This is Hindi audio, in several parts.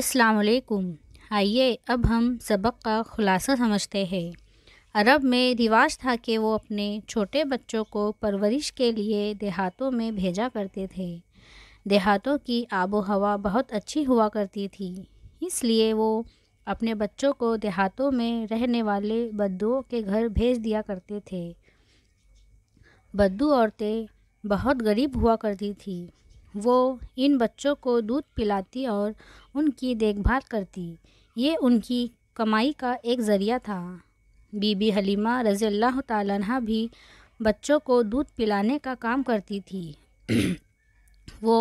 अस्सलाम आइए अब हम सबक का ख़ुलासा समझते हैं अरब में रिवाज था कि वो अपने छोटे बच्चों को परवरिश के लिए देहातों में भेजा करते थे देहातों की आबो हवा बहुत अच्छी हुआ करती थी इसलिए वो अपने बच्चों को देहातों में रहने वाले बद्दुओं के घर भेज दिया करते थे बद्दू औरतें बहुत गरीब हुआ करती थी वो इन बच्चों को दूध पिलाती और उनकी देखभाल करती ये उनकी कमाई का एक ज़रिया था बीबी हलीमा रज़ी अल्लाह तह भी बच्चों को दूध पिलाने का काम करती थी वो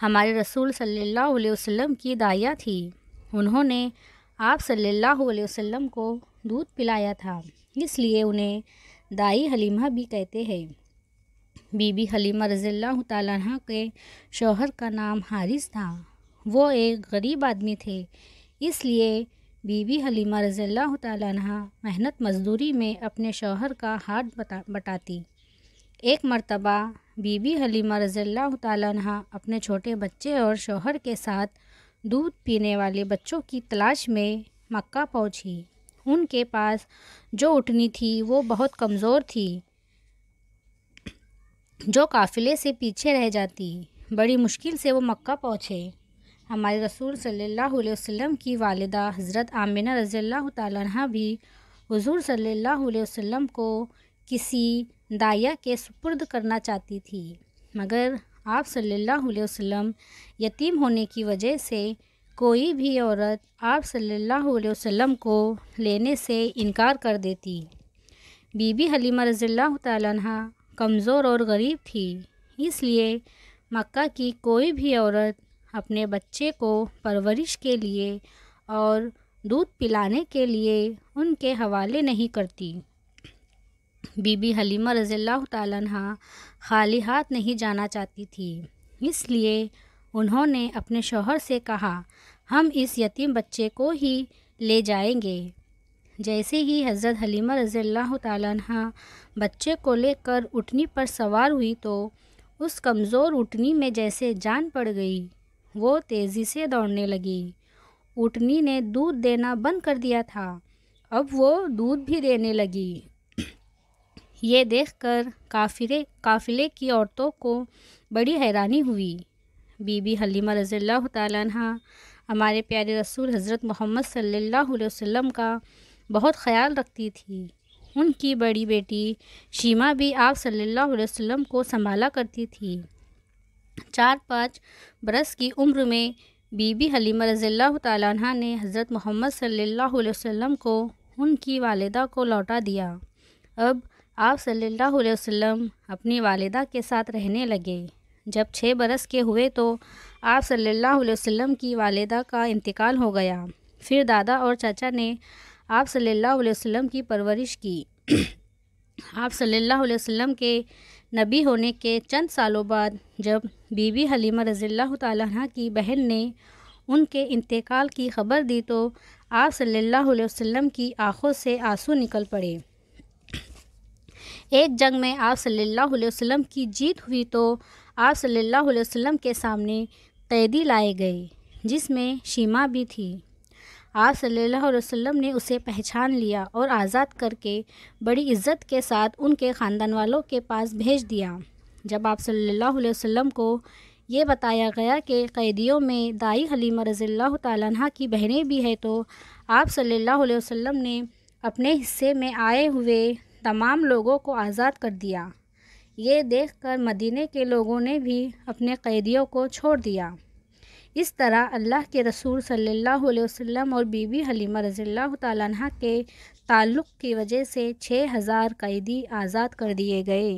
हमारे रसूल सल्लल्लाहु अलैहि वसल्लम की दाइया थी उन्होंने आप सल्लल्लाहु अलैहि वसल्लम को दूध पिलाया था इसलिए उन्हें दाई हलीमा भी कहते हैं बीबी हलीमा रज़ील्ला तह के शोहर का नाम हारिस था वो एक गरीब आदमी थे इसलिए बीबी हलीमा रज़ील्ला तह मेहनत मजदूरी में अपने शोहर का हाथ बता बटाती एक मर्तबा बीबी हलीमा रज़ील्ला तह अपने छोटे बच्चे और शोहर के साथ दूध पीने वाले बच्चों की तलाश में मक्का पहुंची। उनके पास जो उठनी थी वो बहुत कमज़ोर थी जो काफ़िले से पीछे रह जाती बड़ी मुश्किल से वो मक्का पहुँचे हमारे रसूल सल्लल्लाहु अलैहि वसल्लम की वालदा हज़रत आमिना रज़ील्ला तह भी हुजूर सल्लल्लाहु अलैहि वसल्लम को किसी दाया के सुपुर्द करना चाहती थी मगर आप सल्लल्लाहु अलैहि वसल्लम यतीम होने की वजह से कोई भी औरत आप सल्लल्लाहु अलैहि वसल्लम को लेने से इनकार कर देती बीबी हलीमा रज़ील्ला तह कमज़ोर और गरीब थी इसलिए मक्का की कोई भी औरत अपने बच्चे को परवरिश के लिए और दूध पिलाने के लिए उनके हवाले नहीं करती बीबी हलीमा रज़ील्ला तहा खाली हाथ नहीं जाना चाहती थी इसलिए उन्होंने अपने शोहर से कहा हम इस यतीम बच्चे को ही ले जाएंगे जैसे ही हज़रत हलीमा रज़ील्ला तह बच्चे को लेकर उठनी पर सवार हुई तो उस कमज़ोर उठनी में जैसे जान पड़ गई वो तेज़ी से दौड़ने लगी उठनी ने दूध देना बंद कर दिया था अब वो दूध भी देने लगी ये देखकर काफिले काफिले की औरतों को बड़ी हैरानी हुई बीबी हलीमा रज़ील्ला तहा हमारे प्यारे रसूल हज़रत मोहम्मद सल्लल्लाहु अलैहि वसल्लम का बहुत ख्याल रखती थी उनकी बड़ी बेटी शीमा भी आप सल्लल्लाहु अलैहि वसल्लम को संभाला करती थी चार पाँच बरस की उम्र में बीबी हलीमा रज़ील्ला तह ने हज़रत मोहम्मद सल्लल्लाहु अलैहि वसल्लम को उनकी वालदा को लौटा दिया अब आप सल्लल्लाहु अलैहि वसल्लम अपनी वालदा के साथ रहने लगे जब छः बरस के हुए तो आप सल्लल्लाहु अलैहि वसल्लम की वालदा का इंतकाल हो गया फिर दादा और चाचा ने आप सल्लल्लाहु अलैहि वसल्लम की परवरिश की आप सल्लल्लाहु अलैहि वसल्लम के नबी होने के चंद सालों बाद जब बीबी हलीमा रज़ील्ला तह की बहन ने उनके इंतकाल की खबर दी तो आप सल्लल्लाहु अलैहि वसल्लम की आंखों से आंसू निकल पड़े एक जंग में आप सल्लल्लाहु अलैहि वसल्लम की जीत हुई तो आप सल्लल्लाहु अलैहि वसल्लम के सामने कैदी लाए गए जिसमें शीमा भी थी आप सल्लल्लाहु अलैहि वसल्लम ने उसे पहचान लिया और आज़ाद करके बड़ी इज्जत के साथ उनके ख़ानदान वालों के पास भेज दिया जब आप सल्लल्लाहु अलैहि वसल्लम को ये बताया गया कि कैदियों में दाई हलीमा रज़ील्ला तह की बहनें भी हैं तो आप सल्लल्लाहु अलैहि वसल्लम ने अपने हिस्से में आए हुए तमाम लोगों को आज़ाद कर दिया ये देखकर मदीने के लोगों ने भी अपने कैदियों को छोड़ दिया इस तरह अल्लाह के रसूल सल्लल्लाहु अलैहि वसल्लम और बीबी हलीमा रजील् तह के ताल्लुक़ की वजह से छः हज़ार कैदी आज़ाद कर दिए गए